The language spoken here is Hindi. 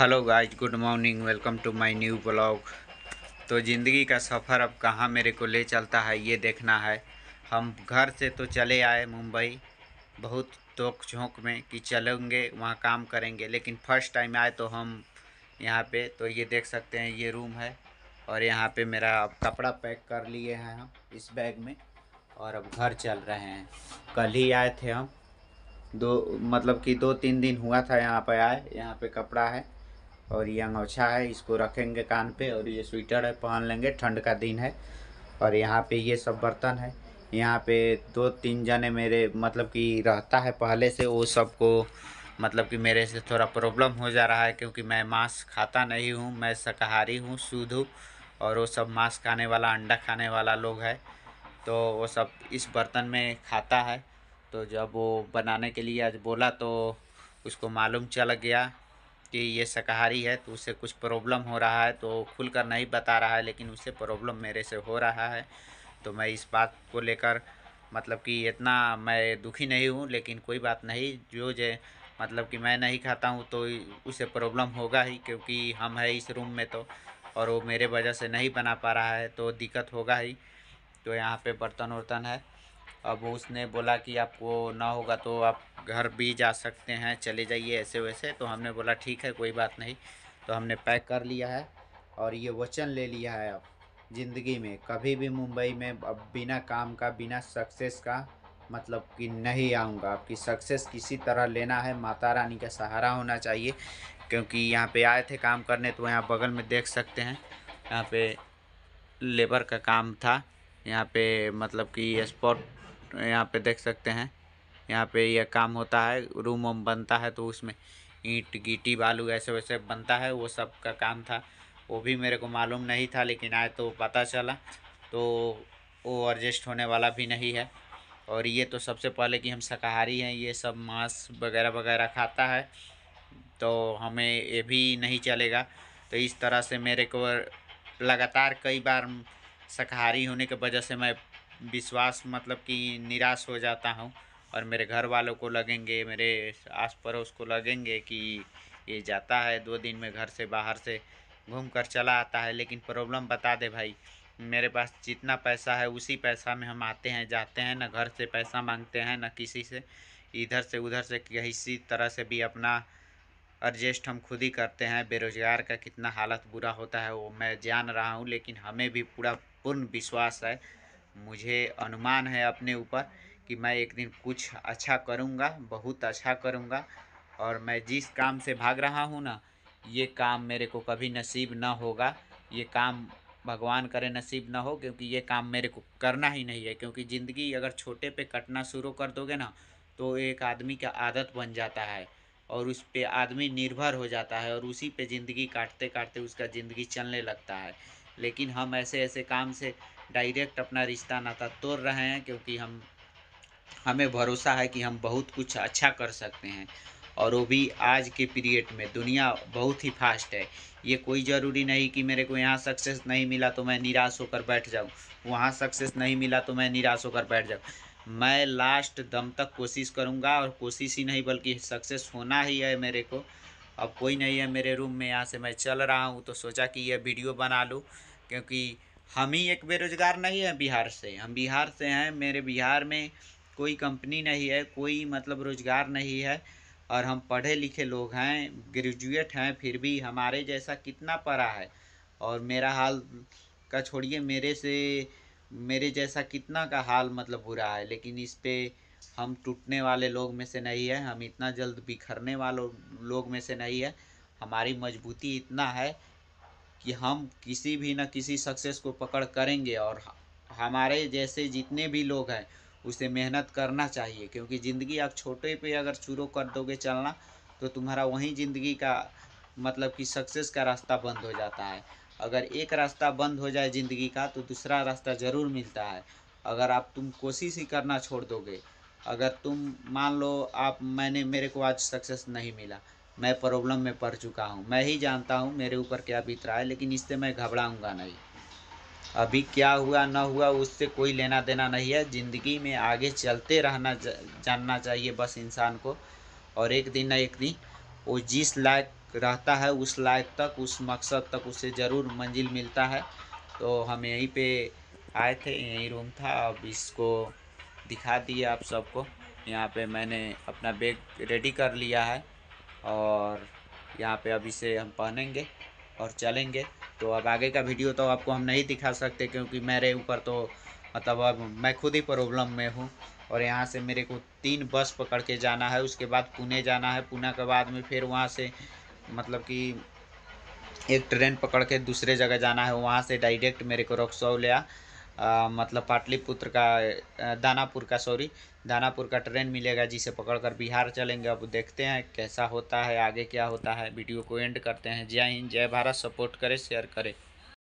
hello guys good morning welcome to my new blog तो ज़िंदगी का सफ़र अब कहाँ मेरे को ले चलता है ये देखना है हम घर से तो चले आए मुंबई बहुत तोक झोंक में कि चलेंगे वहाँ काम करेंगे लेकिन फ़र्स्ट टाइम आए तो हम यहाँ पे तो ये देख सकते हैं ये रूम है और यहाँ पे मेरा अब कपड़ा पैक कर लिए हैं हम इस बैग में और अब घर चल रहे हैं कल ही आए थे हम दो मतलब कि दो तीन दिन हुआ था यहाँ पर आए यहाँ पे कपड़ा है और ये अंगोछा है इसको रखेंगे कान पे और ये स्वेटर है पहन लेंगे ठंड का दिन है और यहाँ पे ये सब बर्तन है यहाँ पे दो तीन जने मेरे मतलब कि रहता है पहले से वो सबको मतलब कि मेरे से थोड़ा प्रॉब्लम हो जा रहा है क्योंकि मैं मांस खाता नहीं हूँ मैं शाकाहारी हूँ शुद्ध हूँ और वो सब मांस खाने वाला अंडा खाने वाला लोग है तो वो सब इस बर्तन में खाता है तो जब वो बनाने के लिए आज बोला तो उसको मालूम चल गया कि ये शाकाहारी है तो उसे कुछ प्रॉब्लम हो रहा है तो खुल कर नहीं बता रहा है लेकिन उसे प्रॉब्लम मेरे से हो रहा है तो मैं इस बात को लेकर मतलब कि इतना मैं दुखी नहीं हूँ लेकिन कोई बात नहीं जो जे मतलब कि मैं नहीं खाता हूँ तो उसे प्रॉब्लम होगा ही क्योंकि हम है इस रूम में तो और वो मेरे वजह से नहीं बना पा रहा है तो दिक्कत होगा ही तो यहाँ पे बर्तन वर्तन है अब उसने बोला कि आपको ना होगा तो आप घर भी जा सकते हैं चले जाइए ऐसे वैसे तो हमने बोला ठीक है कोई बात नहीं तो हमने पैक कर लिया है और ये वचन ले लिया है अब ज़िंदगी में कभी भी मुंबई में अब बिना काम का बिना सक्सेस का मतलब कि नहीं आऊँगा आपकी सक्सेस किसी तरह लेना है माता रानी का सहारा होना चाहिए क्योंकि यहाँ पे आए थे काम करने तो यहाँ बगल में देख सकते हैं यहाँ पे लेबर का काम था यहाँ पे मतलब कि स्पॉट यहाँ पे देख सकते हैं यहाँ पे यह काम होता है रूम वूम बनता है तो उसमें ईंट गिटी बालू ऐसे वैसे बनता है वो सब का काम था वो भी मेरे को मालूम नहीं था लेकिन आए तो पता चला तो वो एडजस्ट होने वाला भी नहीं है और ये तो सबसे पहले कि हम शाकाहारी हैं ये सब मांस वगैरह वगैरह खाता है तो हमें ये भी नहीं चलेगा तो इस तरह से मेरे को लगातार कई बार शाकाहारी होने की वजह से मैं विश्वास मतलब कि निराश हो जाता हूँ और मेरे घर वालों को लगेंगे मेरे आस पड़ोस को लगेंगे कि ये जाता है दो दिन में घर से बाहर से घूम कर चला आता है लेकिन प्रॉब्लम बता दे भाई मेरे पास जितना पैसा है उसी पैसा में हम आते हैं जाते हैं ना घर से पैसा मांगते हैं ना किसी से इधर से उधर से किसी तरह से भी अपना एडजस्ट हम खुद ही करते हैं बेरोज़गार का कितना हालत बुरा होता है वो मैं जान रहा हूँ लेकिन हमें भी पूरा पूर्ण विश्वास है मुझे अनुमान है अपने ऊपर कि मैं एक दिन कुछ अच्छा करूँगा बहुत अच्छा करूँगा और मैं जिस काम से भाग रहा हूँ ना ये काम मेरे को कभी नसीब ना होगा ये काम भगवान करे नसीब ना हो क्योंकि ये काम मेरे को करना ही नहीं है क्योंकि ज़िंदगी अगर छोटे पे कटना शुरू कर दोगे ना तो एक आदमी का आदत बन जाता है और उस पर आदमी निर्भर हो जाता है और उसी पे ज़िंदगी काटते काटते उसका ज़िंदगी चलने लगता है लेकिन हम ऐसे ऐसे काम से डायरेक्ट अपना रिश्ता नाता तोड़ रहे हैं क्योंकि हम हमें भरोसा है कि हम बहुत कुछ अच्छा कर सकते हैं और वो भी आज के पीरियड में दुनिया बहुत ही फास्ट है ये कोई ज़रूरी नहीं कि मेरे को यहाँ सक्सेस नहीं मिला तो मैं निराश होकर बैठ जाऊँ वहाँ सक्सेस नहीं मिला तो मैं निराश होकर बैठ जाऊँ मैं लास्ट दम तक कोशिश करूँगा और कोशिश ही नहीं बल्कि सक्सेस होना ही है मेरे को अब कोई नहीं है मेरे रूम में यहाँ से मैं चल रहा हूँ तो सोचा कि यह वीडियो बना लूँ क्योंकि हम ही एक बेरोज़गार नहीं है बिहार से हम बिहार से हैं मेरे बिहार में कोई कंपनी नहीं है कोई मतलब रोज़गार नहीं है और हम पढ़े लिखे लोग हैं ग्रेजुएट हैं फिर भी हमारे जैसा कितना पड़ा है और मेरा हाल का छोड़िए मेरे से मेरे जैसा कितना का हाल मतलब बुरा है लेकिन इस पर हम टूटने वाले लोग में से नहीं है हम इतना जल्द बिखरने वालों लोग में से नहीं है हमारी मजबूती इतना है कि हम किसी भी ना किसी सक्सेस को पकड़ करेंगे और हमारे जैसे जितने भी लोग हैं उसे मेहनत करना चाहिए क्योंकि ज़िंदगी आप छोटे पे अगर शुरू कर दोगे चलना तो तुम्हारा वहीं ज़िंदगी का मतलब कि सक्सेस का रास्ता बंद हो जाता है अगर एक रास्ता बंद हो जाए ज़िंदगी का तो दूसरा रास्ता ज़रूर मिलता है अगर आप तुम कोशिश ही करना छोड़ दोगे अगर तुम मान लो आप मैंने मेरे को आज सक्सेस नहीं मिला मैं प्रॉब्लम में पड़ चुका हूँ मैं ही जानता हूँ मेरे ऊपर क्या बीत रहा है लेकिन इससे मैं घबराऊँगा नहीं अभी क्या हुआ ना हुआ उससे कोई लेना देना नहीं है ज़िंदगी में आगे चलते रहना जानना चाहिए बस इंसान को और एक दिन न एक दिन वो जिस लायक रहता है उस लायक तक उस मकसद तक उसे ज़रूर मंजिल मिलता है तो हम यहीं पे आए थे यहीं रूम था अब इसको दिखा दिए आप सबको यहाँ पे मैंने अपना बैग रेडी कर लिया है और यहाँ पे अभी से हम पहनेंगे और चलेंगे तो अब आगे का वीडियो तो आपको हम नहीं दिखा सकते क्योंकि मेरे ऊपर तो मतलब अब मैं खुद ही प्रॉब्लम में हूँ और यहाँ से मेरे को तीन बस पकड़ के जाना है उसके बाद पुणे जाना है पुणे के बाद में फिर वहाँ से मतलब कि एक ट्रेन पकड़ के दूसरे जगह जाना है वहाँ से डायरेक्ट मेरे को रक्सौल या आ, मतलब पाटलिपुत्र का दानापुर का सॉरी दानापुर का ट्रेन मिलेगा जिसे पकड़कर बिहार चलेंगे अब देखते हैं कैसा होता है आगे क्या होता है वीडियो को एंड करते हैं जय हिंद जय भारत सपोर्ट करें शेयर करें